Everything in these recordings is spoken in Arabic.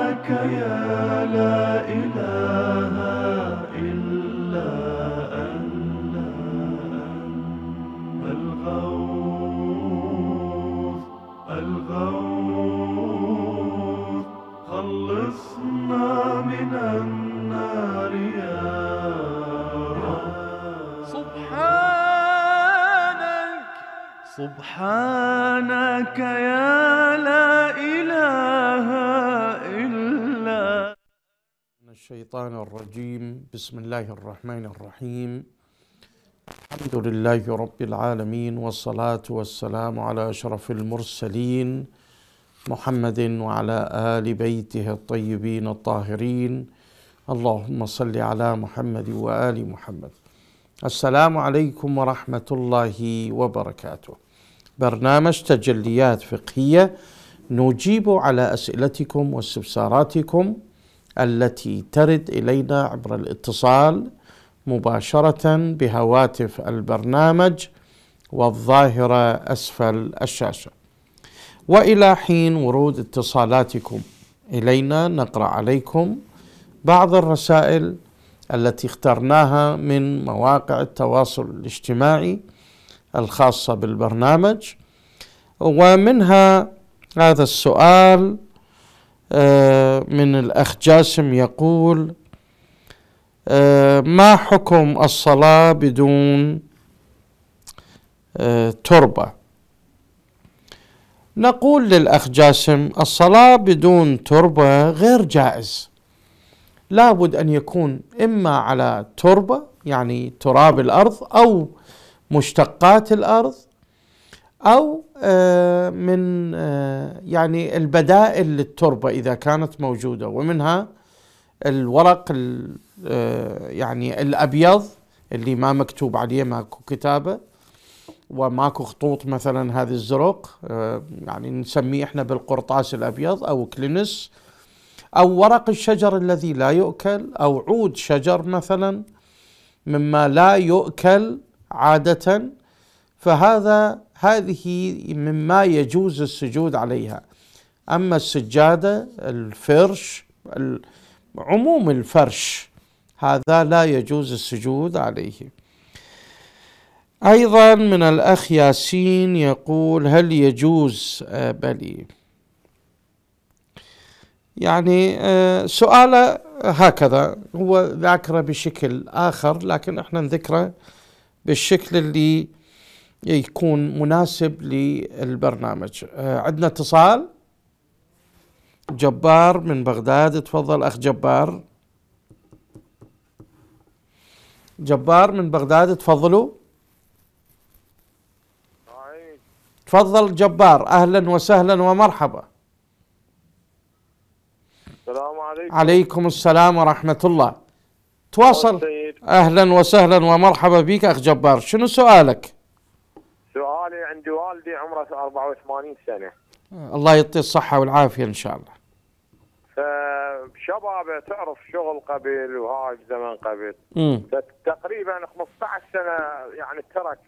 لك يا لا إله إلا أنت الغوث الغوث خلصنا من النار يا سبحانك سبحانك يا لا إله الشيطان الرجيم بسم الله الرحمن الرحيم الحمد لله رب العالمين والصلاة والسلام على أشرف المرسلين محمد وعلى آل بيته الطيبين الطاهرين اللهم صل على محمد وآل محمد السلام عليكم ورحمة الله وبركاته برنامج تجليات فقهية نجيب على أسئلتكم واستفساراتكم التي ترد الينا عبر الاتصال مباشره بهواتف البرنامج والظاهره اسفل الشاشه. والى حين ورود اتصالاتكم الينا نقرا عليكم بعض الرسائل التي اخترناها من مواقع التواصل الاجتماعي الخاصه بالبرنامج ومنها هذا السؤال آه، من الأخ جاسم يقول آه، ما حكم الصلاة بدون آه، تربة نقول للأخ جاسم الصلاة بدون تربة غير جائز لابد أن يكون إما على تربة يعني تراب الأرض أو مشتقات الأرض أو آه، من آه، يعني البدائل للتربة إذا كانت موجودة ومنها الورق آه، يعني الأبيض اللي ما مكتوب عليه ماكو كتابة وماكو خطوط مثلا هذه الزرق يعني نسميه احنا بالقرطاس الأبيض أو كلينس أو ورق الشجر الذي لا يؤكل أو عود شجر مثلا مما لا يؤكل عادة فهذا هذه مما يجوز السجود عليها أما السجادة الفرش عموم الفرش هذا لا يجوز السجود عليه أيضا من الأخ ياسين يقول هل يجوز آه، بلي يعني آه، سؤال هكذا هو ذاكره بشكل آخر لكن احنا نذكره بالشكل اللي يكون مناسب للبرنامج آه، عندنا اتصال جبار من بغداد تفضل أخ جبار جبار من بغداد تفضلوا تفضل جبار أهلا وسهلا ومرحبا السلام عليكم عليكم السلام ورحمة الله تواصل طيب. أهلا وسهلا ومرحبا بك أخ جبار شنو سؤالك؟ عندي والدي عمره 84 سنه آه، الله يعطيه الصحه والعافيه ان شاء الله فشبابه تعرف شغل قبل وهاي زمن قبل تقريبا 15 سنه يعني ترك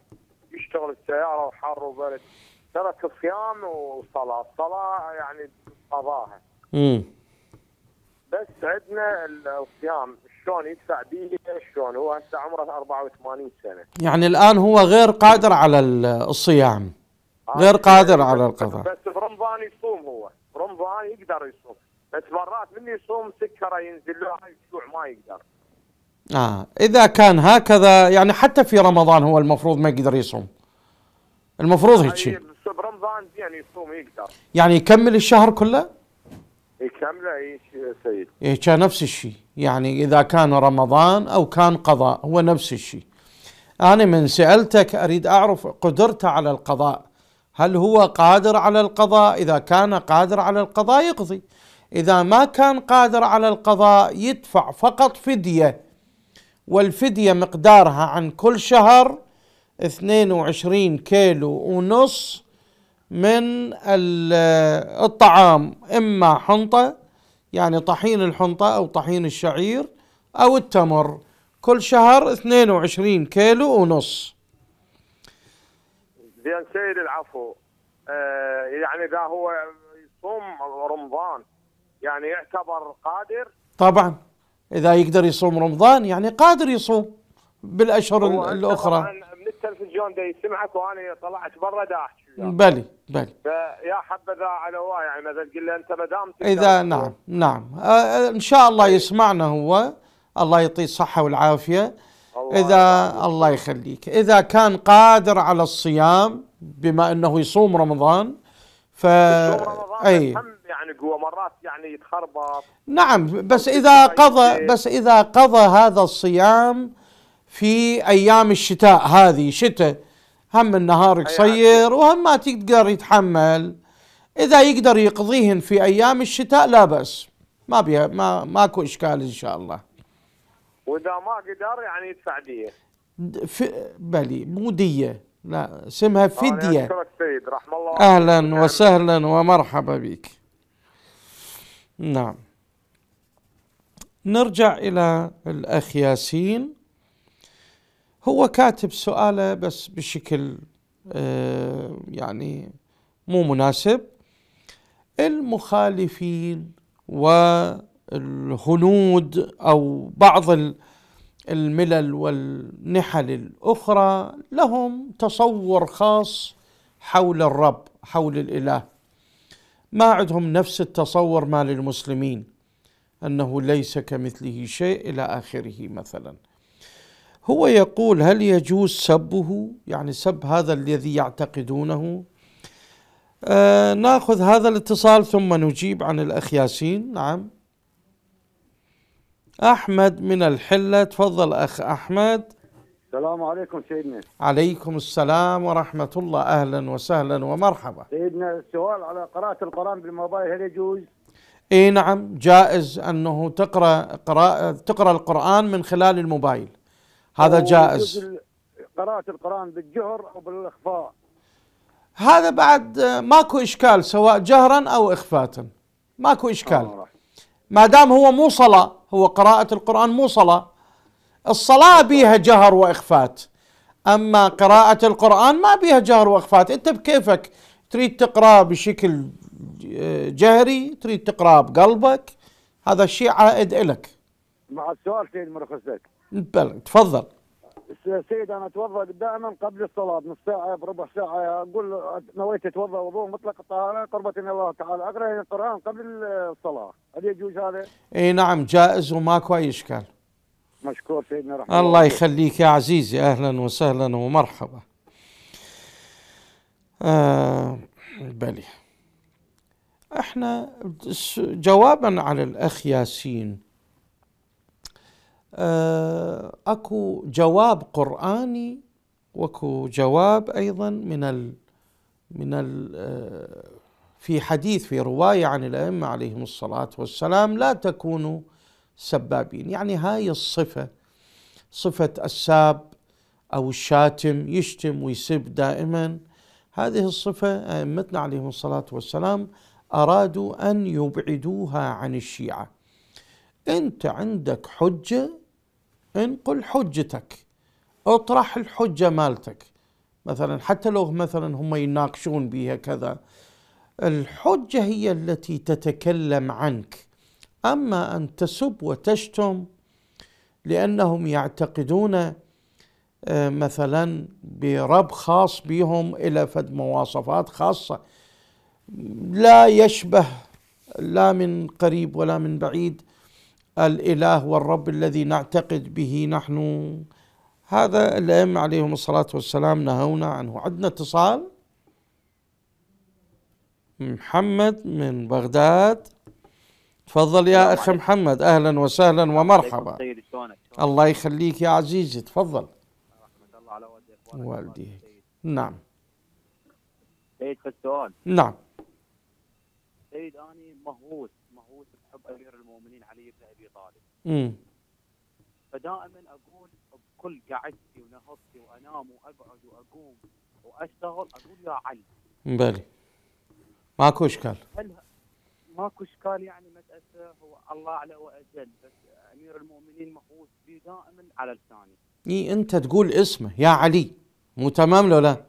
يشتغل السياره وحر وبرد ترك الصيام وصلاة الصلاه يعني قضاها. امم بس عندنا الصيام شلون يدفع بيه شلون هو هسه عمره 84 سنه يعني الان هو غير قادر على الصيام آه، غير قادر على القضاء بس في رمضان يصوم هو في رمضان يقدر يصوم بس مرات من يصوم سكره ينزل له هاي الجوع ما يقدر آه إذا كان هكذا يعني حتى في رمضان هو المفروض ما يقدر يصوم المفروض هيك شيء طيب، رمضان زين يعني يصوم يقدر يعني يكمل الشهر كله؟ إيه، كاملة اي شيء سيد إيه كان نفس الشيء يعني اذا كان رمضان او كان قضاء هو نفس الشيء انا من سالتك اريد اعرف قدرته على القضاء هل هو قادر على القضاء اذا كان قادر على القضاء يقضي اذا ما كان قادر على القضاء يدفع فقط فديه والفديه مقدارها عن كل شهر 22 كيلو ونص من الطعام إما حنطة يعني طحين الحنطة أو طحين الشعير أو التمر كل شهر 22 كيلو ونص زين سيد العفو آه، يعني إذا هو يصوم رمضان يعني يعتبر قادر طبعا إذا يقدر يصوم رمضان يعني قادر يصوم بالأشهر الأخرى من التلفزيون دي سمعت وأنا طلعت برا داحش بلي بل. يا حبذا على يعني مثلا قل له انت ما دام اذا نعم نعم آه ان شاء الله طيب. يسمعنا هو الله يعطيه الصحه والعافيه الله اذا الله. الله يخليك اذا كان قادر على الصيام بما انه يصوم رمضان ف رمضان اي يعني قوه مرات يعني يتخربط نعم بس طيب، اذا طيب. قضى بس اذا قضى هذا الصيام في ايام الشتاء هذه شتاء هم النهار قصير وهم ما تقدر يتحمل اذا يقدر يقضيهن في ايام الشتاء لا بس ما بيها ما ماكو اشكال ان شاء الله واذا ما قدر يعني يدفع ديه في بلي مو ديه لا اسمها آه، يعني فديه سيد رحم الله اهلا وسهلا ومرحبا بك نعم نرجع الى الاخ ياسين هو كاتب سؤاله بس بشكل آه، يعني مو مناسب المخالفين والهنود او بعض الملل والنحل الاخرى لهم تصور خاص حول الرب حول الاله ما عندهم نفس التصور مال المسلمين انه ليس كمثله شيء الى اخره مثلا هو يقول هل يجوز سبه يعني سب هذا الذي يعتقدونه آه ناخذ هذا الاتصال ثم نجيب عن الأخ ياسين نعم أحمد من الحلة تفضل أخ أحمد السلام عليكم سيدنا عليكم السلام ورحمة الله أهلا وسهلا ومرحبا سيدنا السؤال على قراءة القرآن بالموبايل هل يجوز؟ اي نعم جائز انه تقرا قراءة تقرا القرآن من خلال الموبايل هذا جائز قراءة القرآن بالجهر أو بالإخفاء هذا بعد ماكو إشكال سواء جهرا أو إخفاتا ماكو إشكال آه، ما دام هو مو صلاة هو قراءة القرآن مو صلاة الصلاة بيها جهر وإخفات أما قراءة القرآن ما بيها جهر وإخفات أنت بكيفك تريد تقرأ بشكل آه، جهري تريد تقرأ بقلبك هذا الشيء عائد إلك مع السؤال سيد مرخصك بل تفضل سيد انا اتوضا دائما قبل الصلاه بنص ساعه بربع ساعه اقول نويت اتوضا وضوء مطلق الطهاره قربتني الله تعالى اقرا القران قبل الصلاه هل يجوز هذا؟ اي نعم جائز وماكو اي اشكال مشكور سيدنا رحمه الله يخليك يا عزيزي اهلا وسهلا ومرحبا آه بلي احنا جوابا على الاخ ياسين آه، اكو جواب قراني واكو جواب ايضا من ال من ال آه، في حديث في روايه عن الائمه عليهم الصلاه والسلام لا تكونوا سبابين يعني هاي الصفه صفه الساب او الشاتم يشتم ويسب دائما هذه الصفه ائمتنا عليهم الصلاه والسلام ارادوا ان يبعدوها عن الشيعه انت عندك حجه انقل حجتك اطرح الحجة مالتك مثلا حتى لو مثلا هم يناقشون بها كذا الحجة هي التي تتكلم عنك أما أن تسب وتشتم لأنهم يعتقدون آه، مثلا برب خاص بهم إلى فد مواصفات خاصة لا يشبه لا من قريب ولا من بعيد الاله والرب الذي نعتقد به نحن هذا الائمه عليهم الصلاه والسلام نهونا عنه عندنا اتصال محمد من بغداد تفضل يا اخ محمد اهلا وسهلا ومرحبا الله يخليك يا عزيزي تفضل رحمه الله على والديك نعم سيد السؤال نعم سيد اني مهووس مهووس بحب امير فدائما اقول بكل قعدتي ونهضتي وانام واقعد واقوم واشتغل اقول يا علي بلي ماكو اشكال هل ماكو اشكال يعني مساله هو الله اعلى واجل بس امير المؤمنين مخوص به دائما على لساني اي انت تقول اسمه يا علي مو تمام لو لا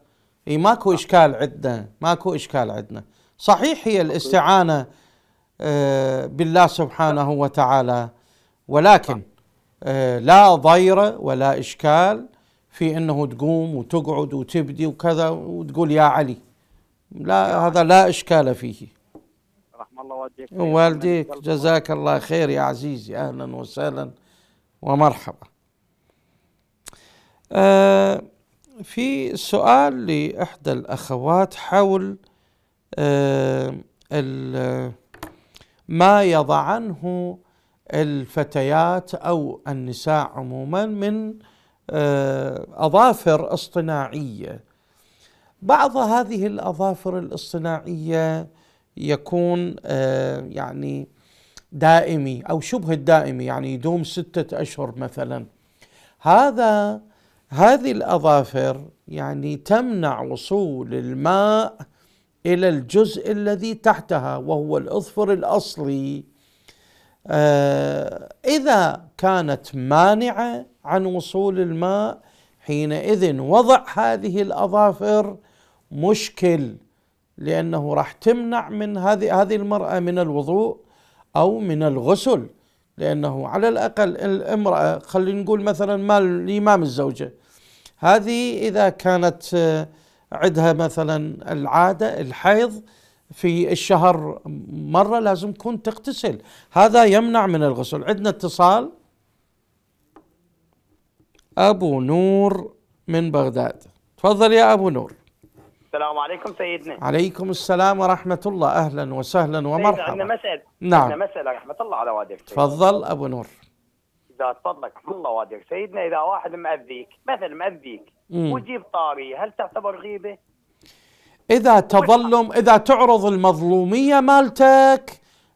اي ماكو اشكال عندنا ماكو اشكال عندنا صحيح هي الاستعانه آه، بالله سبحانه وتعالى ولكن آه، لا ضير ولا إشكال في أنه تقوم وتقعد وتبدي وكذا وتقول يا علي لا هذا لا إشكال فيه رحم الله والديك والديك جزاك الله خير يا عزيزي أهلا وسهلا ومرحبا آه، في سؤال لإحدى الأخوات حول آه، ما يضعنه الفتيات او النساء عموما من آه، اظافر اصطناعيه بعض هذه الاظافر الاصطناعيه يكون آه، يعني دائمي او شبه الدائمي يعني يدوم سته اشهر مثلا هذا هذه الاظافر يعني تمنع وصول الماء الى الجزء الذي تحتها وهو الاظفر الاصلي آه، اذا كانت مانعه عن وصول الماء حينئذ وضع هذه الاظافر مشكل لانه راح تمنع من هذه هذه المراه من الوضوء او من الغسل لانه على الاقل الامراه خلينا نقول مثلا مال الامام الزوجه هذه اذا كانت آه، عندها مثلا العاده الحيض في الشهر مرة لازم تكون تغتسل هذا يمنع من الغسل عندنا اتصال أبو نور من بغداد تفضل يا أبو نور السلام عليكم سيدنا عليكم السلام ورحمة الله أهلا وسهلا ومرحبا عندنا مسألة نعم عندنا مسألة رحمة الله على والدك تفضل أبو نور إذا رحمة الله والدك سيدنا إذا واحد مأذيك مثل مأذيك وجيب طاري هل تعتبر غيبة؟ إذا تظلم إذا تعرض المظلومية مالتك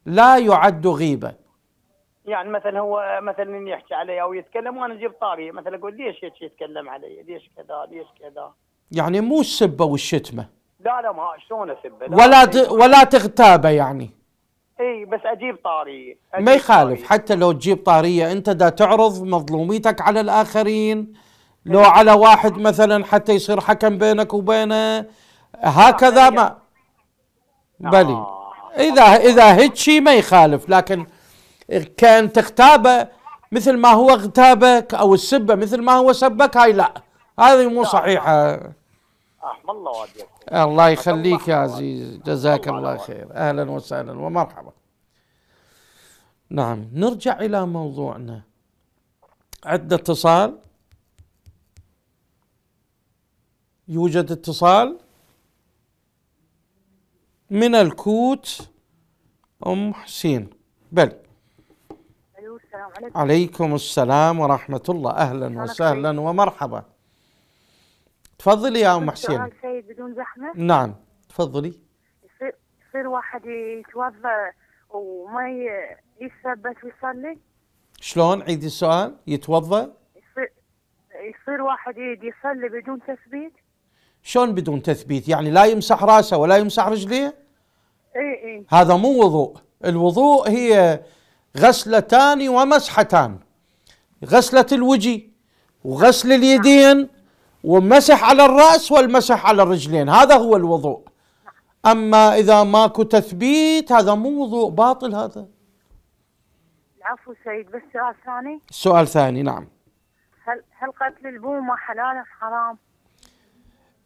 لا يعد غيبة يعني مثلا هو مثلا يحكي علي أو يتكلم وأنا أجيب طاري مثلا أقول ليش يتكلم علي ليش كذا ليش كذا يعني مو السبة والشتمة لا لا ما شلون أسبة ولا ولا تغتابة يعني اي بس اجيب طاري أجيب ما يخالف طاري. حتى لو تجيب طاريه انت دا تعرض مظلوميتك على الاخرين لو على واحد مثلا حتى يصير حكم بينك وبينه هكذا ما نعم. بلي إذا إذا هيك شيء ما يخالف لكن كان تغتابه مثل ما هو اغتابك أو السبة مثل ما هو سبك هاي لا هذه مو نعم. صحيحة أحمد الله واديك الله يخليك يا عزيز جزاك الله خير أهلا وسهلا ومرحبا نعم نرجع إلى موضوعنا عندنا اتصال يوجد اتصال من الكوت أم حسين بل السلام عليكم. عليكم السلام ورحمة الله أهلا وسهلا خير. ومرحبا تفضلي يا أم حسين سيد بدون زحمة نعم تفضلي يصير واحد يتوضأ وما يثبت ويصلي شلون عيدي السؤال يتوضأ يصير, يصير واحد يصلي بدون تثبيت شلون بدون تثبيت يعني لا يمسح راسه ولا يمسح رجليه اي اي هذا مو وضوء الوضوء هي غسلتان ومسحتان غسلة الوجه وغسل اليدين ومسح على الرأس والمسح على الرجلين هذا هو الوضوء أما إذا ماكو تثبيت هذا مو وضوء باطل هذا العفو سيد بس سؤال ثاني سؤال ثاني نعم هل هل قتل البومة حلال أم حرام؟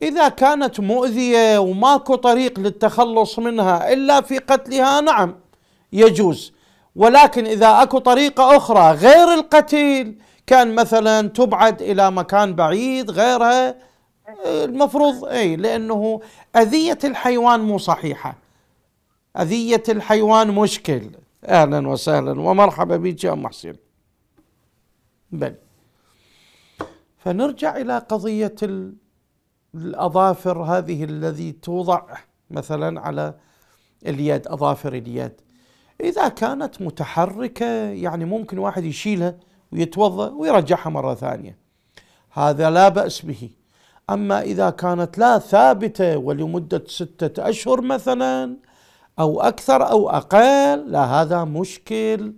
إذا كانت مؤذية وماكو طريق للتخلص منها إلا في قتلها نعم يجوز ولكن إذا أكو طريقة أخرى غير القتيل كان مثلا تبعد إلى مكان بعيد غيرها المفروض أي لأنه أذية الحيوان مو صحيحة أذية الحيوان مشكل أهلا وسهلا ومرحبا بك يا أم محسن بل فنرجع إلى قضية ال الأظافر هذه الذي توضع مثلا على اليد أظافر اليد إذا كانت متحركة يعني ممكن واحد يشيلها ويتوضأ ويرجعها مرة ثانية هذا لا بأس به أما إذا كانت لا ثابتة ولمدة ستة أشهر مثلا أو أكثر أو أقل لا هذا مشكل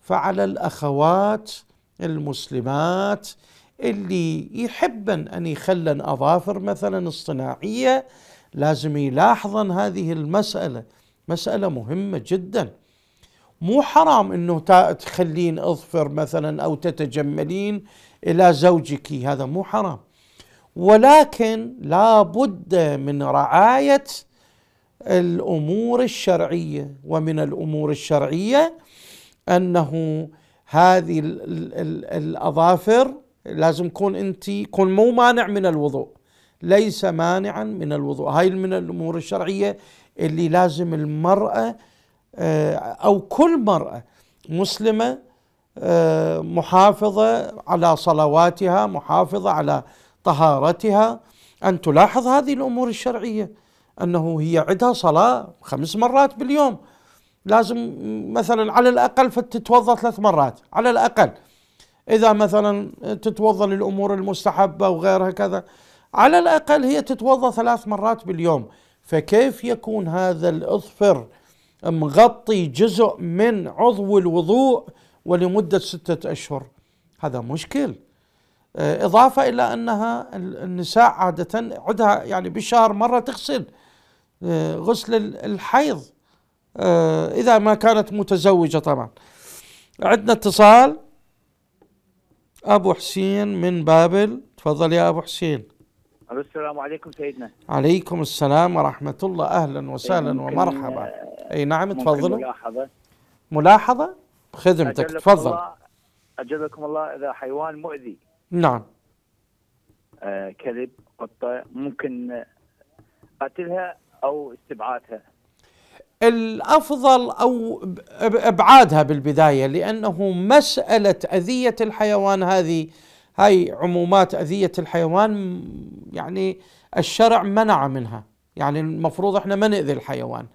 فعلى الأخوات المسلمات اللي يحب أن يخلن أظافر مثلا اصطناعية لازم يلاحظن هذه المسألة مسألة مهمة جدا مو حرام انه تخلين اظفر مثلا او تتجملين الى زوجك هذا مو حرام ولكن لا بد من رعايه الامور الشرعيه ومن الامور الشرعيه انه هذه الاظافر لازم تكون انت كون مو مانع من الوضوء ليس مانعا من الوضوء هاي من الامور الشرعيه اللي لازم المراه آه، او كل مراه مسلمه آه، محافظه على صلواتها محافظه على طهارتها ان تلاحظ هذه الامور الشرعيه انه هي عندها صلاه خمس مرات باليوم لازم مثلا على الاقل تتوضا ثلاث مرات على الاقل إذا مثلا تتوضأ للأمور المستحبة وغيرها كذا على الأقل هي تتوضأ ثلاث مرات باليوم فكيف يكون هذا الأظفر مغطي جزء من عضو الوضوء ولمدة ستة أشهر هذا مشكل آه، إضافة إلى أنها النساء عادة عدها يعني بالشهر مرة تغسل آه، غسل الحيض آه، إذا ما كانت متزوجة طبعا عندنا اتصال أبو حسين من بابل تفضل يا أبو حسين السلام عليكم سيدنا عليكم السلام ورحمة الله أهلا وسهلا إيه، ومرحبا أي نعم تفضلوا ملاحظة ملاحظة أجلكم تفضل أجلكم الله إذا حيوان مؤذي نعم آه كذب قطة ممكن قتلها أو استبعادها الافضل او ابعادها بالبدايه لانه مساله اذيه الحيوان هذه هاي عمومات اذيه الحيوان يعني الشرع منع منها يعني المفروض احنا ما ناذي الحيوان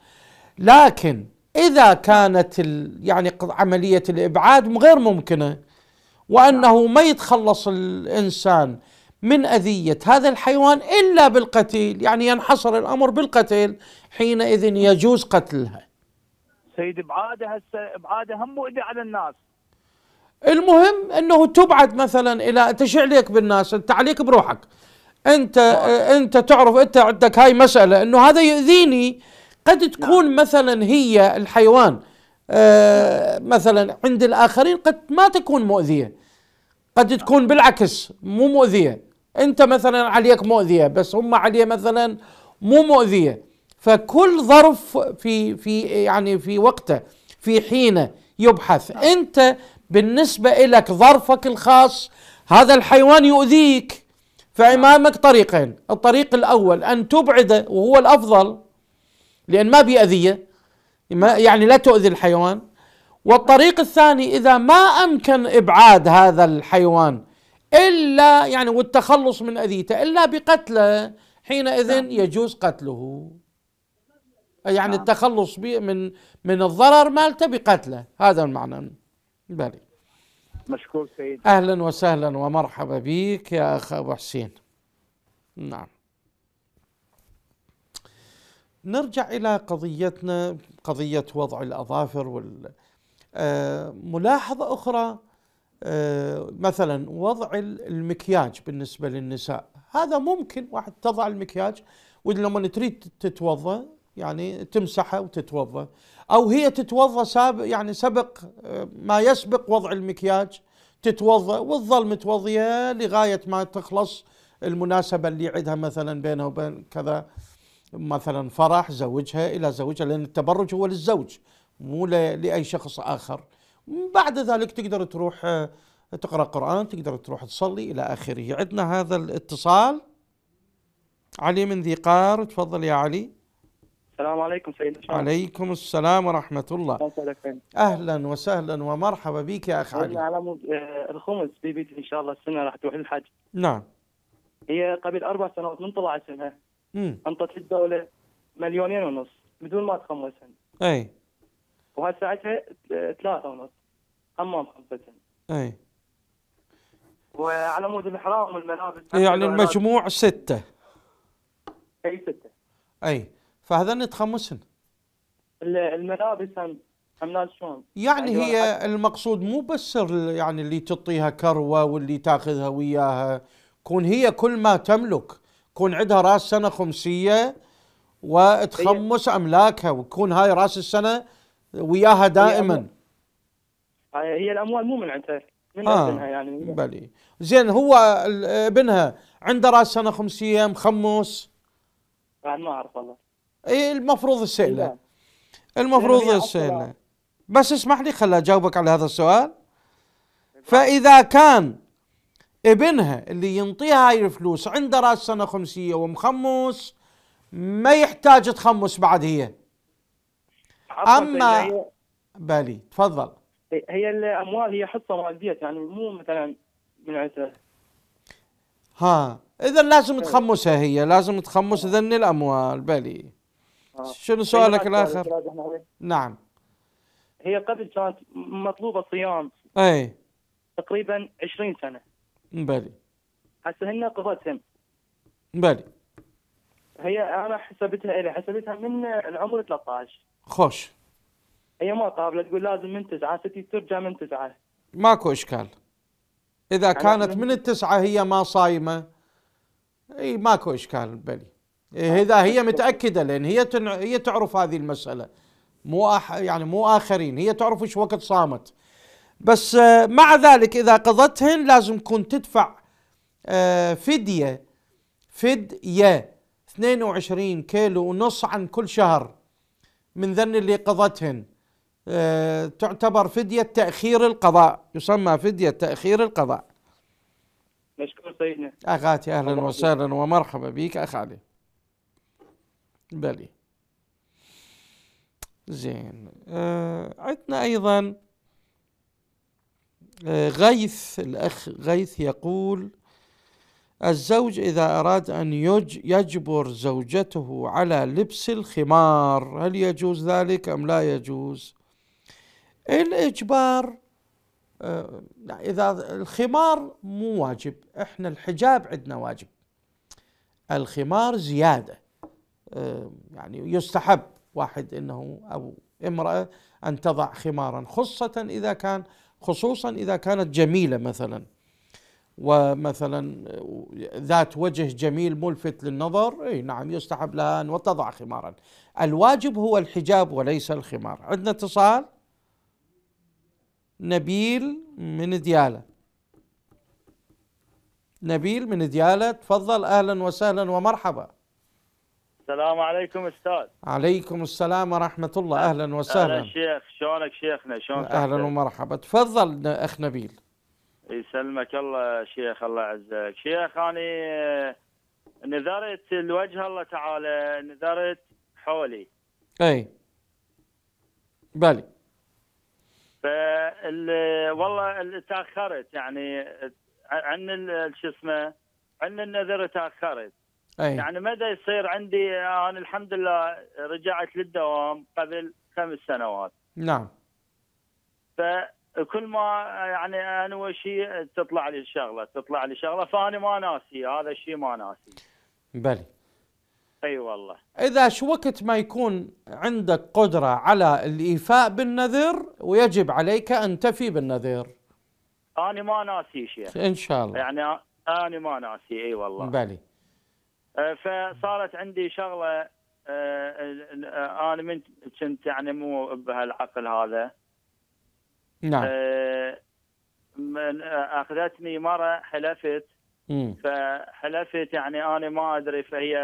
لكن اذا كانت يعني عمليه الابعاد غير ممكنه وانه ما يتخلص الانسان من اذيه هذا الحيوان الا بالقتيل يعني ينحصر الامر بالقتيل حينئذ يجوز قتلها سيد ابعاده هسه ابعاده هم مؤذي على الناس المهم انه تبعد مثلا الى انت شو عليك بالناس انت عليك بروحك انت آه. انت تعرف انت عندك هاي مساله انه هذا يؤذيني قد نعم. تكون نعم. مثلا هي الحيوان آه مثلا عند الاخرين قد ما تكون مؤذيه قد تكون بالعكس مو مؤذيه انت مثلا عليك مؤذيه بس هم عليه مثلا مو مؤذيه فكل ظرف في في يعني في وقته في حينه يبحث نعم. انت بالنسبه لك ظرفك الخاص هذا الحيوان يؤذيك فامامك طريقين الطريق الاول ان تبعده وهو الافضل لان ما بيأذيه يعني لا تؤذي الحيوان والطريق الثاني اذا ما امكن ابعاد هذا الحيوان الا يعني والتخلص من اذيته الا بقتله حينئذ نعم. يجوز قتله يعني آه. التخلص من من الضرر مالته بقتله هذا المعنى بلي مشكور سيدي اهلا وسهلا ومرحبا بك يا اخ ابو حسين نعم نرجع الى قضيتنا قضيه وضع الاظافر وال آه، ملاحظه اخرى آه، مثلا وضع المكياج بالنسبه للنساء هذا ممكن واحد تضع المكياج ولما تريد تتوضا يعني تمسحه وتتوضا او هي تتوضا سابق يعني سبق آه، ما يسبق وضع المكياج تتوضا وتظل متوضيه لغايه ما تخلص المناسبه اللي عندها مثلا بينها وبين كذا مثلا فرح زوجها الى زوجها لان التبرج هو للزوج مو لاي شخص اخر بعد ذلك تقدر تروح آه، تقرا قران تقدر تروح تصلي الى اخره عندنا هذا الاتصال علي من ذي قار تفضل يا علي السلام عليكم سيدنا شعب. عليكم السلام ورحمة الله أهلا وسهلا ومرحبا بك يا أخ علي على آه، الخمس في بيت إن شاء الله السنة راح تروح للحج نعم هي قبل أربع سنوات من طلع سنة أنطت للدولة مليونين ونص بدون ما تخمسهن أي وهسه ثلاثة ونص أمام خمسة أي وعلى مود الإحرام والملابس يعني المجموع ستة أي ستة أي فهذن نتخمسن الملابس هم شلون؟ يعني, يعني هي المقصود مو بس يعني اللي تعطيها كروه واللي تاخذها وياها كون هي كل ما تملك كون عندها راس سنه خمسيه وتخمس املاكها وتكون هاي راس السنه وياها دائما آه، هي الاموال مو من عندها من آه. ابنها يعني بلي زين هو ابنها عنده راس سنه خمسيه مخمس بعد ما اعرف والله إيه، المفروض السئله نعم. المفروض يعني السئله بس اسمح لي خلا اجاوبك على هذا السؤال فاذا كان ابنها اللي ينطيها هاي الفلوس عنده راس سنه خمسيه ومخمس ما يحتاج تخمس بعد هي اما بالي تفضل إيه، هي الاموال هي حصه ماديه يعني مو مثلا من عسل ها اذا لازم إيه. تخمسها هي لازم تخمس ذن الاموال بالي آه. شنو طيب، سؤالك الاخر؟ نعم هي قبل كانت مطلوبه صيام اي تقريبا 20 سنه بلي هسه هن قضتهم بلي هي انا حسبتها الي حسبتها من العمر 13 خوش هي ما قابله تقول لازم من تسعه ستي ترجع من تسعه ماكو اشكال اذا كانت من التسعه هي ما صايمه اي ماكو اشكال بلي إيه، اذا هي متاكده لان هي هي تعرف هذه المساله مو أح يعني مو اخرين هي تعرف ايش وقت صامت بس آه، مع ذلك اذا قضتهن لازم تكون تدفع آه، فديه فديه 22 كيلو ونص عن كل شهر من ذن اللي قضتهن آه، تعتبر فديه تاخير القضاء يسمى فديه تاخير القضاء مشكور سيدنا اخاتي اهلا وسهلا ومرحبا بك اخ علي بلي زين آه عندنا أيضا آه غيث الأخ غيث يقول الزوج إذا أراد أن يجبر زوجته على لبس الخمار هل يجوز ذلك أم لا يجوز الإجبار آه إذا الخمار مو واجب إحنا الحجاب عندنا واجب الخمار زيادة آه، يعني يستحب واحد انه او امراه ان تضع خمارا خصة اذا كان خصوصا اذا كانت جميله مثلا ومثلا ذات وجه جميل ملفت للنظر اي نعم يستحب لها ان وتضع خمارا الواجب هو الحجاب وليس الخمار عندنا اتصال نبيل من دياله نبيل من دياله تفضل اهلا وسهلا ومرحبا السلام عليكم استاذ عليكم السلام ورحمه الله اهلا وسهلا اهلا شيخ شلونك شيخنا شلونك اهلا ومرحبا تفضل اخ نبيل يسلمك الله شيخ الله يعزك شيخ انا آه، نذرت لوجه الله تعالى نذرت حولي اي بالي فال والله اللي تاخرت يعني عن شو اسمه عن النذر تاخرت أي. يعني مدى يصير عندي انا الحمد لله رجعت للدوام قبل خمس سنوات نعم فكل ما يعني انا شيء تطلع لي شغله تطلع لي شغله فانا ما ناسي هذا الشيء ما ناسي بلي اي أيوة والله اذا شو وقت ما يكون عندك قدره على الايفاء بالنذر ويجب عليك ان تفي بالنذر انا ما ناسي شيء ان شاء الله يعني انا ما ناسي اي أيوة والله بلي آه، فصارت عندي شغله انا من كنت يعني مو بهالعقل هذا نعم آه، من آه، اخذتني مره حلفت فحلفت يعني انا ما ادري فهي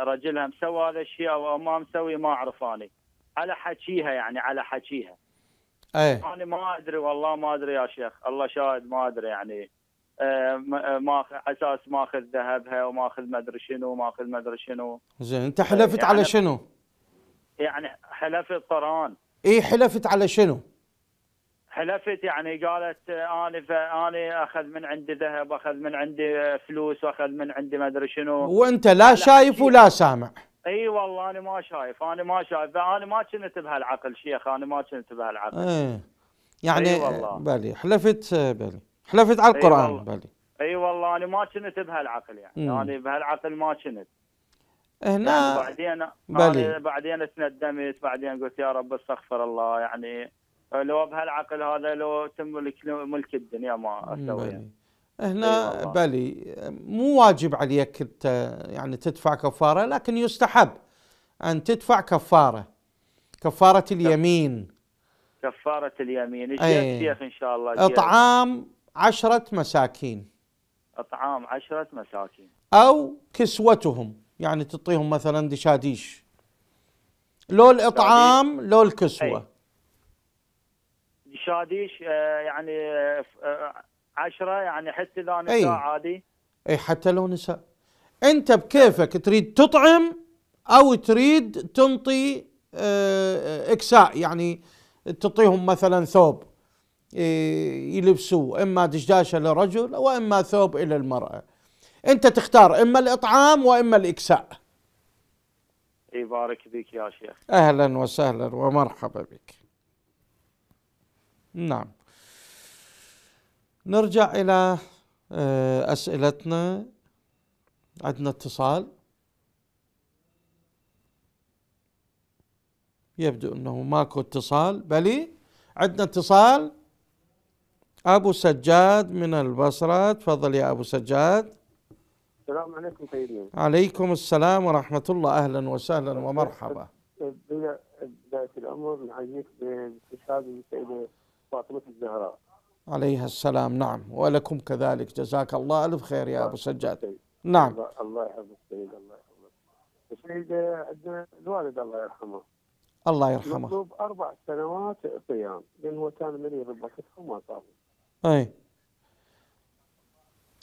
رجلها مسوى هذا الشيء او ما مسوي ما اعرف اني على حكيها يعني على حكيها ايه انا ما ادري والله ما ادري يا شيخ الله شاهد ما ادري يعني آه، ما آه، اساس ماخذ ذهبها وماخذ ما ادري شنو وماخذ ما ادري شنو زين انت حلفت يعني على شنو؟ يعني حلفت قران اي حلفت على شنو؟ حلفت يعني قالت آه، انا انا اخذ من عندي ذهب اخذ من عندي فلوس واخذ من عندي ما ادري شنو وانت لا شايف ولا سامع اي والله انا ما شايف انا ما شايف انا ما كنت بهالعقل شيخ انا ما كنت بهالعقل ايه يعني أي والله بلي حلفت بلي حلفت على القران أي والله. اي والله انا ما كنت بهالعقل يعني مم. انا بهالعقل ما كنت هنا يعني بعدين بلي. بعدين تندمت بعدين قلت يا رب استغفر الله يعني لو بهالعقل هذا لو تم ملك الدنيا ما اسوي يعني. هنا بلي مو واجب عليك انت يعني تدفع كفاره لكن يستحب ان تدفع كفاره كفاره اليمين كفاره اليمين إيه. شيخ ان شاء الله اطعام عشرة مساكين إطعام عشرة مساكين أو كسوتهم يعني تعطيهم مثلا دشاديش لو الإطعام لو الكسوة دشاديش آه، يعني آه، عشرة يعني حتى لو نساء أي. عادي أي حتى لو نساء أنت بكيفك تريد تطعم أو تريد تنطي آه، إكساء يعني تعطيهم مثلا ثوب إيه، يلبسوه إما دشداشة لرجل وإما ثوب إلى المرأة أنت تختار إما الإطعام وإما الإكساء يبارك بك يا شيخ أهلا وسهلا ومرحبا بك نعم نرجع إلى آه، أسئلتنا عندنا اتصال يبدو أنه ماكو اتصال بلي عندنا اتصال أبو سجاد من البصرة تفضل يا أبو سجاد السلام عليكم سيدي عليكم السلام ورحمة الله أهلا وسهلا ومرحبا بداية الأمر نعيك باستشهاد السيدة فاطمة الزهراء عليها السلام نعم ولكم كذلك جزاك الله ألف خير يا أبو سجاد نعم الله يحفظك سيد الله يحفظك السيدة عندنا الوالد الله يرحمه الله يرحمه مطلوب أربع سنوات صيام لأنه كان مريض بكتفه وما صار اي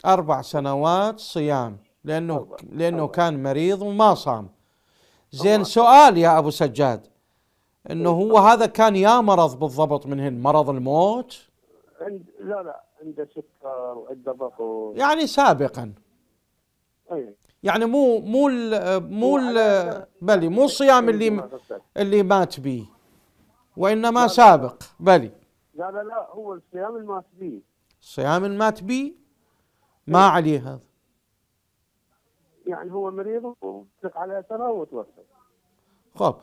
اربع سنوات صيام لانه أربع. لانه أربع. كان مريض وما صام زين أربع. سؤال يا ابو سجاد انه هو هذا كان يا مرض بالضبط منهن مرض الموت عند لا لا عنده سكر وعنده ضغط يعني سابقا أي. يعني مو مو الـ مو الـ بلي مو الصيام اللي اللي مات به وانما سابق بلي قال لا هو الصيام المات به الصيام المات به ما إيه. عليه هذا يعني هو مريض وثق على اثره وتوفى خب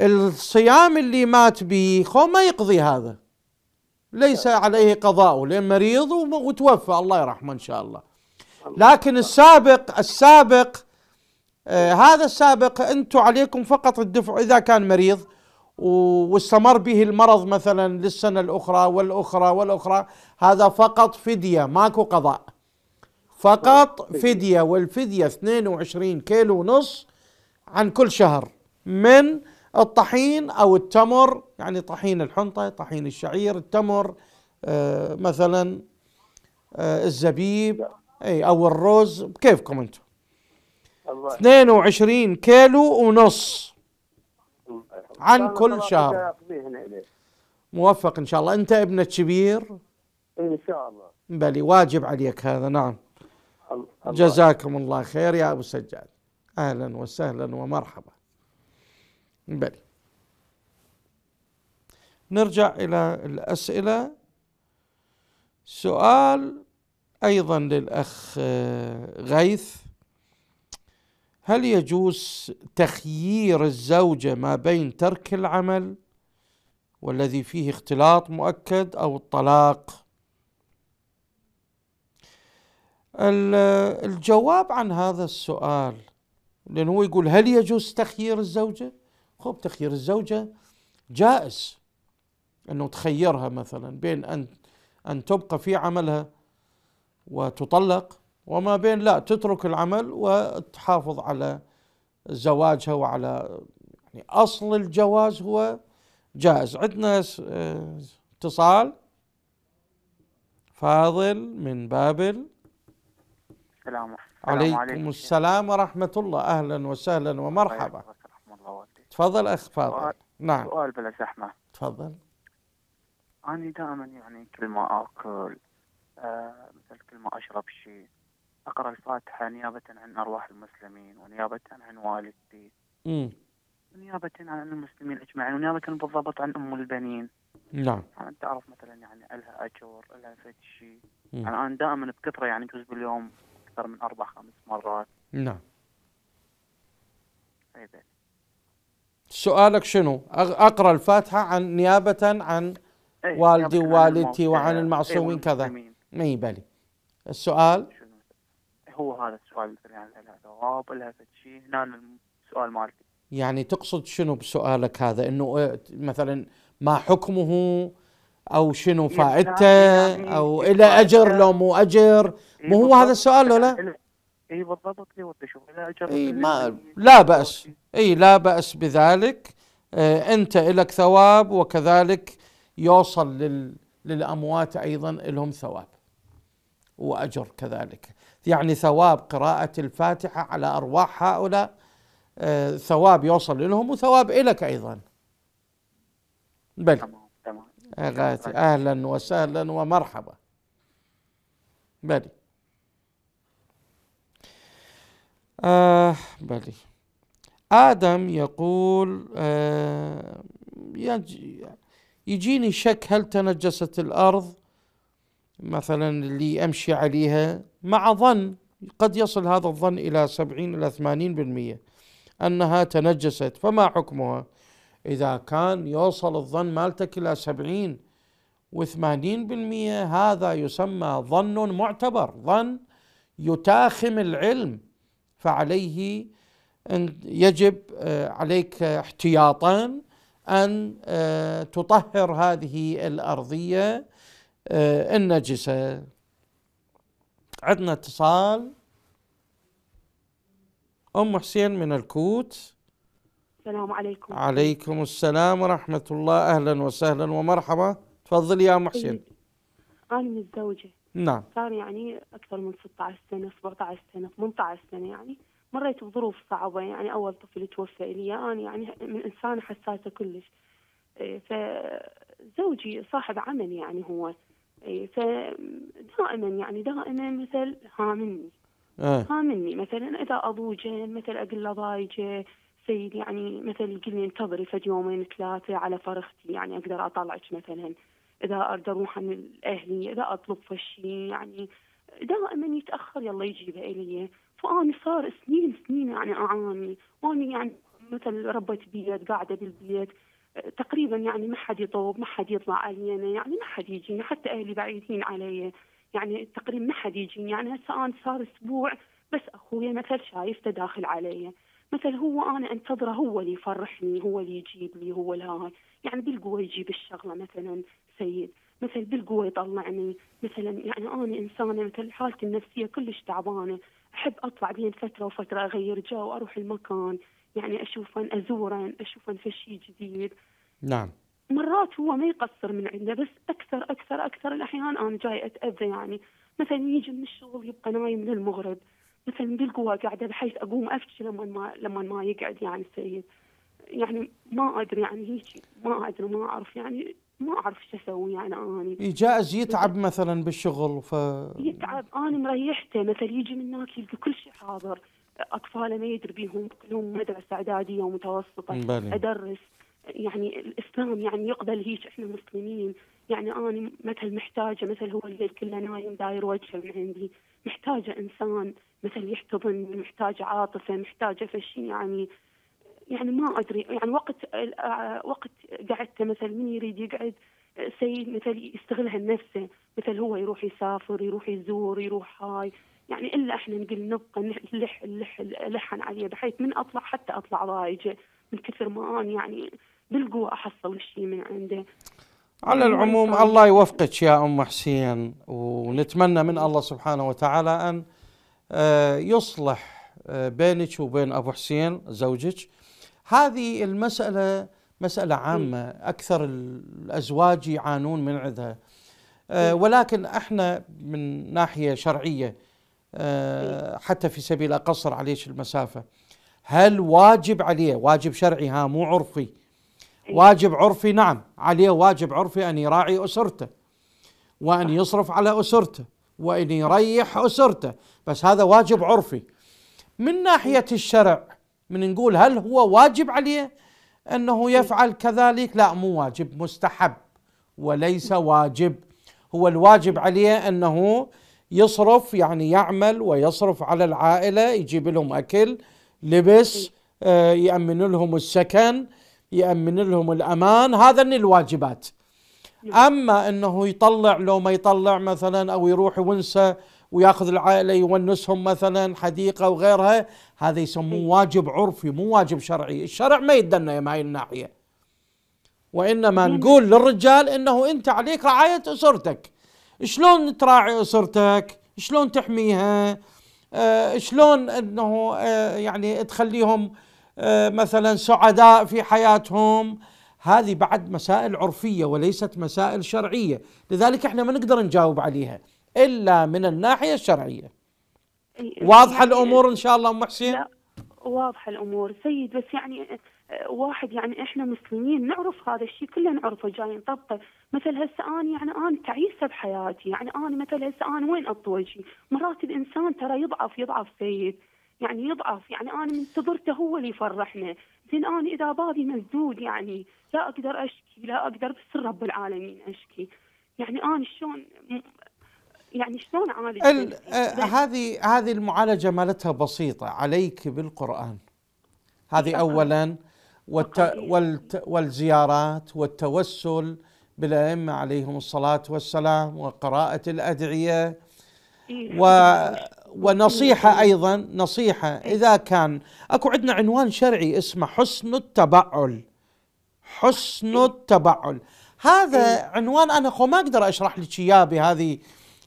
الصيام اللي مات به خو ما يقضي هذا ليس عليه قضاء لان مريض وتوفى الله يرحمه ان شاء الله لكن السابق السابق آه هذا السابق انتم عليكم فقط الدفع اذا كان مريض واستمر به المرض مثلا للسنة الأخرى والأخرى والأخرى هذا فقط فدية ماكو قضاء فقط فدية والفدية 22 كيلو ونص عن كل شهر من الطحين أو التمر يعني طحين الحنطة طحين الشعير التمر آه مثلا آه الزبيب أي أو الرز كيفكم أنتم 22 كيلو ونص عن كل شهر موفق ان شاء الله انت ابنك كبير ان شاء الله بلي واجب عليك هذا نعم جزاكم الله خير يا ابو سجاد اهلا وسهلا ومرحبا بلي نرجع الى الاسئله سؤال ايضا للاخ آه، غيث هل يجوز تخيير الزوجه ما بين ترك العمل والذي فيه اختلاط مؤكد او الطلاق الجواب عن هذا السؤال لأنه هو يقول هل يجوز تخيير الزوجة خب تخيير الزوجة جائز أنه تخيرها مثلا بين أن أن تبقى في عملها وتطلق وما بين لا تترك العمل وتحافظ على زواجها وعلى يعني اصل الجواز هو جائز عندنا اتصال فاضل من بابل السلام عليكم, عليكم السلام ورحمة الله أهلا وسهلا ومرحبا تفضل أخ فاضل نعم سؤال بلا زحمة تفضل أنا دائما يعني كل ما آكل آه، مثل كل ما أشرب شيء أقرأ الفاتحة نيابة عن أرواح المسلمين ونيابة عن والدتي ونيابة عن المسلمين أجمعين ونيابة بالضبط عن أم البنين نعم أنت تعرف مثلا يعني لها أجر لها فد شيء يعني أنا دائما بكثرة يعني جزء باليوم أكثر من أربع خمس مرات نعم أي بيت. سؤالك شنو؟ أقرأ الفاتحة عن نيابة عن إيه، والدي ووالدتي وعن إيه، المعصومين كذا اي بالي السؤال شو. هو هذا السؤال اللي لها جواب لها شيء هنا السؤال مالتي يعني تقصد شنو بسؤالك هذا انه إيه، مثلا ما حكمه او شنو يعني فائدته يعني يعني او الى اجر لو مو اجر إيه مو هو هذا السؤال ولا لا اي بالضبط لي إيه ودي اشوف الى اجر اي ما لا باس اي لا باس بذلك آه انت لك ثواب وكذلك يوصل لل للاموات ايضا لهم ثواب واجر كذلك يعني ثواب قراءة الفاتحة على أرواح هؤلاء آه، ثواب يوصل لهم وثواب إلك أيضا بل تمام آه، أهلا وسهلا ومرحبا بلي آه بلي آدم يقول آه يجيني شك هل تنجست الأرض مثلا اللي أمشي عليها مع ظن قد يصل هذا الظن إلى سبعين إلى ثمانين بالمية أنها تنجست فما حكمها إذا كان يوصل الظن مالتك إلى سبعين وثمانين بالمية هذا يسمى ظن معتبر ظن يتاخم العلم فعليه أن يجب آه، عليك احتياطا أن آه، تطهر هذه الأرضية آه، النجسة عندنا اتصال ام حسين من الكوت السلام عليكم عليكم السلام ورحمه الله اهلا وسهلا ومرحبا تفضلي يا ام حسين انا متزوجه نعم صار يعني اكثر من 16 سنه 17 سنه 18 سنه يعني مريت بظروف صعبه يعني اول طفل توفى لي انا يعني من انسانه حساسه كلش إيه، فزوجي صاحب عمل يعني هو اي فدائما يعني دائما مثل هامني آه. هامني مثلا اذا اضوجه مثل اقول له ضايجه سيد يعني مثل يقول لي انتظري فد يومين ثلاثه على فرختي يعني اقدر اطلعك مثلا اذا ارد اروح عن اهلي اذا اطلب فشي يعني دائما يتاخر يلا يجيبه الي فانا صار سنين سنين يعني اعاني واني يعني مثل ربت بيت قاعده بالبيت تقريبا يعني ما حد يطوب ما حد يطلع علي أنا يعني ما حد يجيني حتى أهلي بعيدين علي يعني تقريبا ما حد يجيني يعني هسه أنا صار أسبوع بس اخوي مثل شايف تداخل علي مثل هو أنا أنتظره هو اللي يفرحني هو اللي يجيب لي هو الهاي يعني بالقوة يجيب الشغلة مثلا سيد مثل بالقوة يطلعني مثلا يعني أنا إنسانة مثل حالتي النفسية كلش تعبانة أحب أطلع بين فترة وفترة أغير جو أروح المكان يعني أشوفن أزورن أشوفن في شيء جديد نعم مرات هو ما يقصر من عنده بس أكثر أكثر أكثر الأحيان أنا جاي أتأذى يعني مثلا يجي من الشغل يبقى نايم للمغرب مثلا بالقوة قاعدة بحيث أقوم أفتش لما ما لما ما يقعد يعني السيد يعني ما أدري يعني هيك ما أدري ما أعرف يعني ما أعرف شو أسوي يعني اني يجاز يتعب مثلا بالشغل ف يتعب أنا مريحته مثلا يجي من هناك يلقى كل شيء حاضر اطفال ما يدري بيهم كلهم مدرسه اعداديه ومتوسطه بالي. ادرس يعني الاسلام يعني يقبل هيك احنا مسلمين يعني انا مثل محتاجه مثل هو الليل كله نايم داير وجهه من عندي محتاجه انسان مثل يحتضن محتاجه عاطفه محتاجه فشي يعني يعني ما ادري يعني وقت آه، وقت قعدته مثل من يريد يقعد سيد مثل يستغلها لنفسه مثل هو يروح يسافر يروح يزور يروح هاي يعني الا احنا نقول نبقى نلح نلح لحن عليه بحيث من اطلع حتى اطلع ضايجه من كثر ما انا يعني بالقوه احصل شيء من عنده على يعني العموم الله يوفقك يا ام حسين ونتمنى من الله سبحانه وتعالى ان آه، يصلح آه، بينك وبين ابو حسين زوجك هذه المساله مساله عامه اكثر الازواج يعانون من عندها آه، ولكن احنا من ناحيه شرعيه آه، حتى في سبيل اقصر عليه المسافه هل واجب عليه واجب شرعي ها مو عرفي إيه. واجب عرفي نعم عليه واجب عرفي ان يراعي اسرته وان يصرف على اسرته وان يريح اسرته بس هذا واجب عرفي من ناحيه الشرع من نقول هل هو واجب عليه انه إيه. يفعل كذلك لا مو واجب مستحب وليس واجب هو الواجب عليه انه يصرف يعني يعمل ويصرف على العائلة يجيب لهم أكل لبس إيه. آه، يأمن لهم السكن يأمن لهم الأمان هذا من الواجبات نعم. أما أنه يطلع لو ما يطلع مثلا أو يروح ونسى وياخذ العائلة يونسهم مثلا حديقة وغيرها هذا يسموه إيه. واجب عرفي مو واجب شرعي الشرع ما يدنا من هاي الناحية وإنما نعم. نقول للرجال أنه أنت عليك رعاية أسرتك شلون تراعي اسرتك شلون تحميها آه شلون انه آه يعني تخليهم آه مثلا سعداء في حياتهم هذه بعد مسائل عرفيه وليست مسائل شرعيه لذلك احنا ما نقدر نجاوب عليها الا من الناحيه الشرعيه إيه، واضحه يعني الامور ان شاء الله ام حسين واضحه الامور سيد بس يعني واحد يعني احنا مسلمين نعرف هذا الشيء كله نعرفه جاي نطبقه مثل هسه انا يعني انا تعيسه بحياتي يعني انا مثل هسه انا وين اطوجي مرات الانسان ترى يضعف يضعف سيد يعني يضعف يعني انا منتظرته هو اللي يفرحنا زين انا اذا بابي مسدود يعني لا اقدر اشكي لا اقدر بس رب العالمين اشكي يعني انا شلون يعني شلون اعالج آه، هذه هذه المعالجه مالتها بسيطه عليك بالقران هذه اولا والت... والت... والزيارات والتوسل بالأئمة عليهم الصلاة والسلام وقراءة الأدعية إيه، و... ونصيحة أيضا نصيحة إيه. إذا كان أكو عندنا عنوان شرعي اسمه حسن التبعل حسن إيه. التبعل هذا عنوان أنا ما أقدر أشرح لك إياه بهذه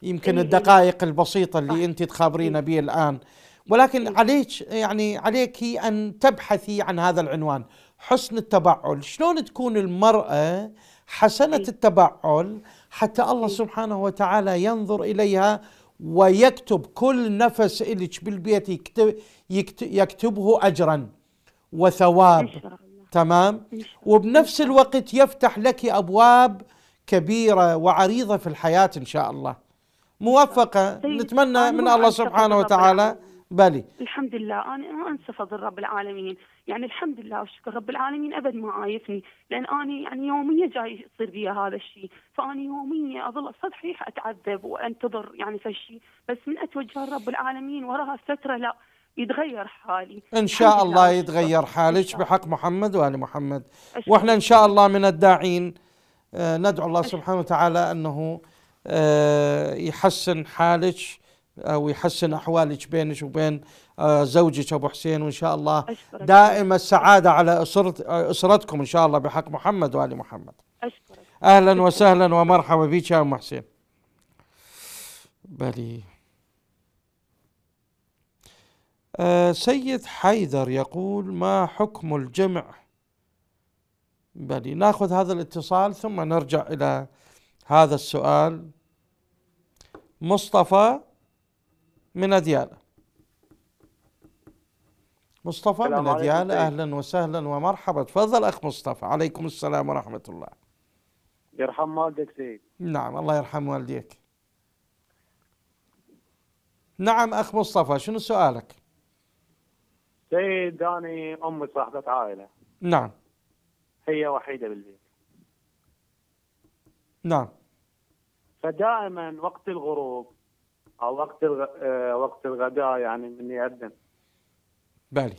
يمكن الدقائق البسيطة اللي أنت تخابرين به الآن ولكن عليك يعني عليك أن تبحثي عن هذا العنوان حسن التبعل شلون تكون المرأة حسنة إيه. التبعل حتى الله إيه. سبحانه وتعالى ينظر إليها ويكتب كل نفس إلك بالبيت يكتب يكتبه أجرا وثواب تمام وبنفس الوقت يفتح لك أبواب كبيرة وعريضة في الحياة إن شاء الله موفقة طيب، نتمنى من الله سبحانه وتعالى بلي الحمد لله أنا ما أنسى فضل رب العالمين يعني الحمد لله والشكر رب العالمين ابد ما عايفني لان اني يعني يوميه جاي يصير بي هذا الشيء فاني يوميه اظل صحيح اتعذب وانتظر يعني فشي بس من اتوجه لرب العالمين وراها فتره لا يتغير حالي ان شاء الله يتغير حالك بحق محمد وال محمد واحنا ان شاء الله من الداعين آه، ندعو الله سبحانه وتعالى انه آه، يحسن حالك آه، ويحسن أحوالك بينك وبين آه، زوجك أبو حسين وإن شاء الله دائما السعادة على آه، أسرتكم إن شاء الله بحق محمد وآل محمد أشكرك. أهلا وسهلا ومرحبا بك يا أم حسين بلي أه سيد حيدر يقول ما حكم الجمع بلي ناخذ هذا الاتصال ثم نرجع إلى هذا السؤال مصطفى من أديالة مصطفى من أديالة طيب. أهلا وسهلا ومرحبا تفضل أخ مصطفى عليكم السلام ورحمة الله يرحم والدك سيد نعم الله يرحم والديك نعم أخ مصطفى شنو سؤالك سيد أنا أمي صاحبة عائلة نعم هي وحيدة بالبيت نعم فدائما وقت الغروب او آه، وقت الغ... آه، وقت الغداء يعني من يقدم بالي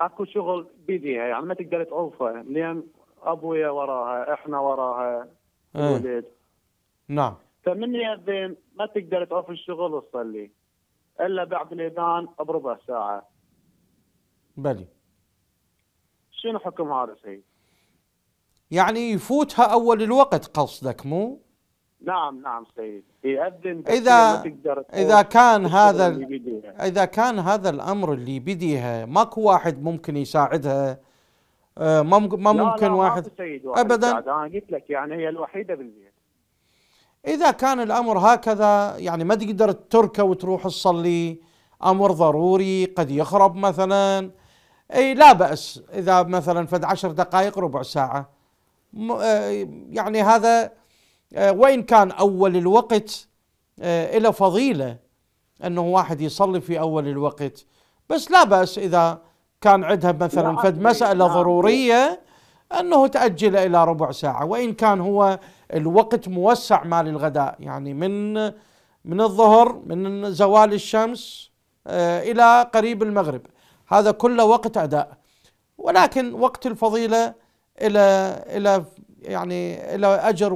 اكو شغل بيديها يعني ما تقدر تعوفها لان ابويا وراها احنا وراها آه. ولد نعم فمن يأذن ما تقدر تعوف الشغل وتصلي الا بعد الاذان بربع ساعه بلي شنو حكم هذا سيد؟ يعني يفوتها اول الوقت قصدك مو؟ نعم نعم سيد يأذن إذا إذا كان هذا إذا كان هذا الأمر اللي بديها ماكو واحد ممكن يساعدها آه، ما ممكن لا لا واحد, سيد واحد أبدا أنا قلت لك يعني هي الوحيدة بالبيت إذا كان الأمر هكذا يعني ما تقدر تركة وتروح تصلي أمر ضروري قد يخرب مثلا أي لا بأس إذا مثلا فد عشر دقائق ربع ساعة آه، يعني هذا آه، وإن كان أول الوقت آه، إلى فضيلة أنه واحد يصلي في أول الوقت بس لا بأس إذا كان عندها مثلا فد مسألة ضرورية أنه تأجل إلى ربع ساعة وإن كان هو الوقت موسع مال الغداء يعني من من الظهر من زوال الشمس آه، إلى قريب المغرب هذا كله وقت أداء ولكن وقت الفضيلة إلى إلى يعني إلى أجر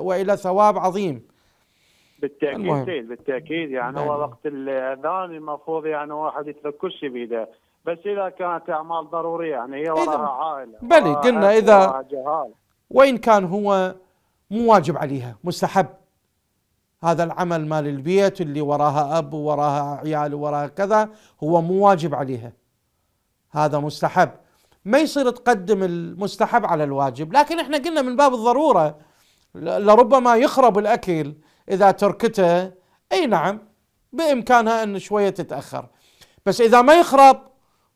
وإلى ثواب عظيم بالتأكيد المهم. بالتأكيد يعني هو نعم. وقت الأذان المفروض يعني واحد يترك كل شيء بيده بس إذا كانت أعمال ضرورية يعني هي وراها عائلة بلي قلنا إذا وإن كان هو مو واجب عليها مستحب هذا العمل مال البيت اللي وراها أب وراها عيال وراها كذا هو مو واجب عليها هذا مستحب ما يصير تقدم المستحب على الواجب لكن احنا قلنا من باب الضروره لربما يخرب الاكل اذا تركته اي نعم بامكانها ان شويه تتاخر بس اذا ما يخرب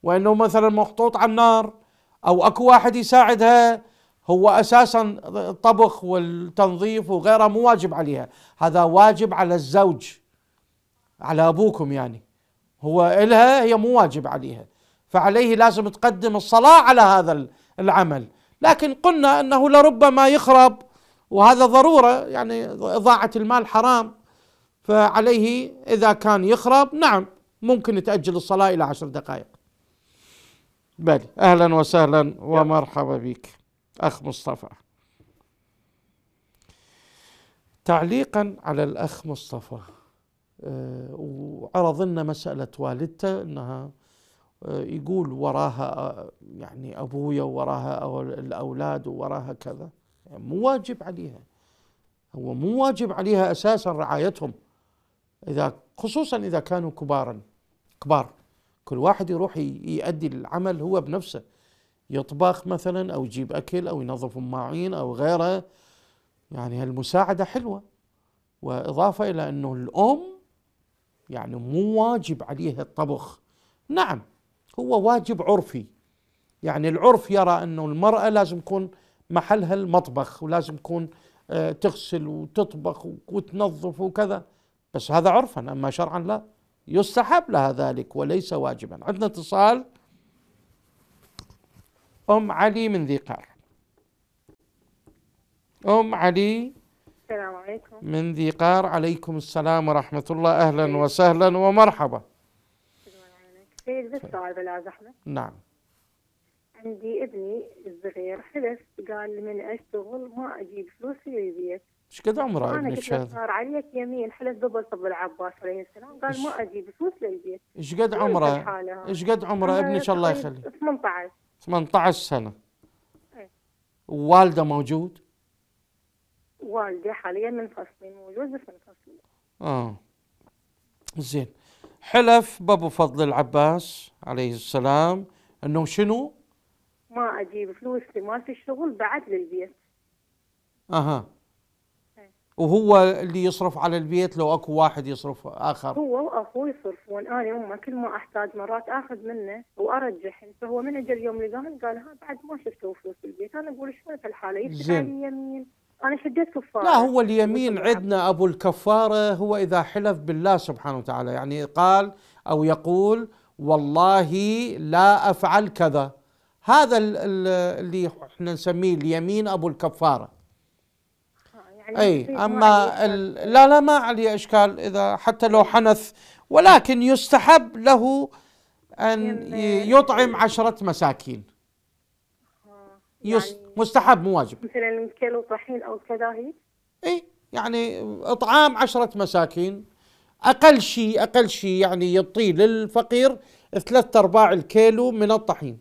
وانه مثلا محطوط على النار او اكو واحد يساعدها هو اساسا الطبخ والتنظيف وغيره مو واجب عليها هذا واجب على الزوج على ابوكم يعني هو الها هي مو واجب عليها فعليه لازم تقدم الصلاه على هذا العمل لكن قلنا انه لربما يخرب وهذا ضروره يعني اضاعه المال حرام فعليه اذا كان يخرب نعم ممكن تاجل الصلاه الى عشر دقائق بل اهلا وسهلا ومرحبا بك اخ مصطفى تعليقا على الاخ مصطفى آه، وعرض لنا مساله والدته انها آه، يقول وراها آه، يعني ابويا وراها الاولاد وراها كذا يعني مو واجب عليها هو مو واجب عليها اساسا رعايتهم اذا خصوصا اذا كانوا كبارا كبار كل واحد يروح يؤدي العمل هو بنفسه يطبخ مثلا او يجيب اكل او ينظف ماعين او غيره يعني هالمساعده حلوه واضافه الى انه الام يعني مو واجب عليها الطبخ نعم هو واجب عرفي يعني العرف يرى انه المراه لازم يكون محلها المطبخ ولازم يكون آه، تغسل وتطبخ وتنظف وكذا بس هذا عرفا اما شرعا لا يستحب لها ذلك وليس واجبا عندنا اتصال ام علي من ذي قار ام علي السلام عليكم من ذي قار عليكم السلام ورحمه الله اهلا وسهلا ومرحبا سيد سؤال بلا زحمة نعم عندي ابني الصغير حلف قال من اشتغل ما اجيب فلوسي للبيت ايش قد عمره ابنك هذا؟ صار عليك يمين حلف دبل صب العباس عليه السلام قال ما اجيب فلوس للبيت ايش قد عمره؟ ايش قد عمره ابنك الله يخليه؟ 18 18 سنة إيه. والده موجود؟ والدي حاليا منفصلين موجود بس منفصلين اه زين حلف بابو فضل العباس عليه السلام انه شنو؟ ما اجيب فلوس مالت الشغل بعد للبيت. اها. إيه. وهو اللي يصرف على البيت لو اكو واحد يصرف اخر هو واخوه يصرفون انا امه كل ما احتاج مرات اخذ منه وارجح فهو من اجى اليوم اللي قال قال ها بعد ما شفتوا فلوس البيت انا اقول شلون في الحاله يفتح علي يمين أنا شديت كفارة لا هو اليمين عندنا أبو الكفارة هو إذا حلف بالله سبحانه وتعالى يعني قال أو يقول والله لا أفعل كذا هذا اللي احنا نسميه اليمين أبو الكفارة آه، يعني أي أما لا لا ما عليه إشكال إذا حتى لو إيه. حنث ولكن يستحب له أن يطعم عشرة مساكين آه، يعني مستحب مو واجب مثلا كيلو طحين او كذا هي اي يعني اطعام عشرة مساكين اقل شيء اقل شيء يعني يعطي للفقير ثلاث ارباع الكيلو من الطحين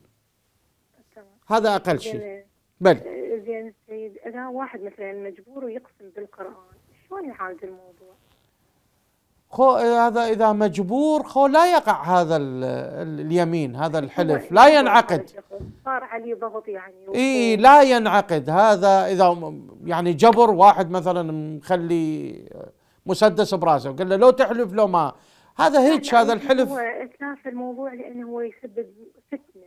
تمام. هذا اقل شيء بل زين سيد اذا واحد مثلا مجبور ويقسم بالقران شلون يعالج الموضوع؟ خو هذا اذا مجبور خو لا يقع هذا اليمين هذا الحلف لا ينعقد صار عليه ضغط يعني اي لا ينعقد هذا اذا يعني جبر واحد مثلا مخلي مسدس براسه وقال له لو تحلف لو ما هذا هيك هذا الحلف هو اتلاف الموضوع لانه هو يسبب فتنه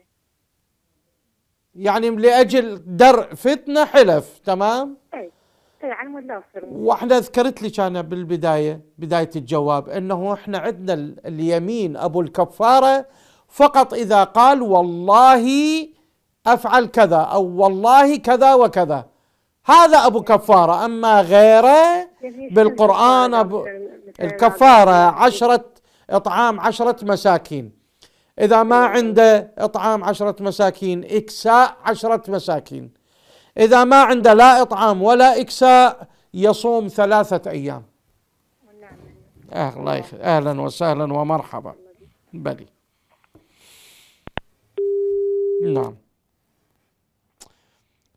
يعني لاجل درء فتنه حلف تمام؟ اي العلم واحنا ذكرت لك انا بالبدايه بدايه الجواب انه احنا عندنا اليمين ابو الكفاره فقط اذا قال والله افعل كذا او والله كذا وكذا هذا ابو كفاره اما غيره بالقران أبو الكفاره عشره اطعام عشره مساكين إذا ما عنده إطعام عشرة مساكين إكساء عشرة مساكين إذا ما عنده لا إطعام ولا إكساء يصوم ثلاثة أيام الله أهلا وسهلا ومرحبا بلي نعم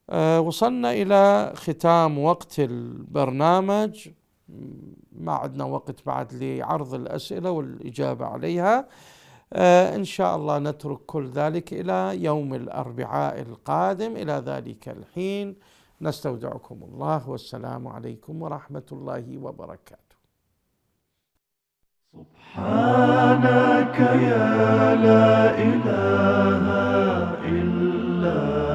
أه وصلنا إلى ختام وقت البرنامج ما عندنا وقت بعد لعرض الأسئلة والإجابة عليها آه، ان شاء الله نترك كل ذلك الى يوم الاربعاء القادم الى ذلك الحين نستودعكم الله والسلام عليكم ورحمه الله وبركاته سبحانك يا لا اله الا انت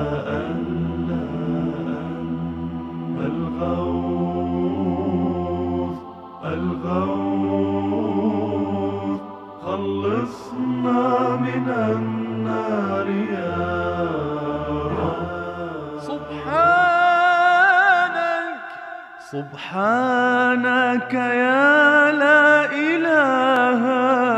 من النار يا سبحانك سبحانك يا لا إله إلا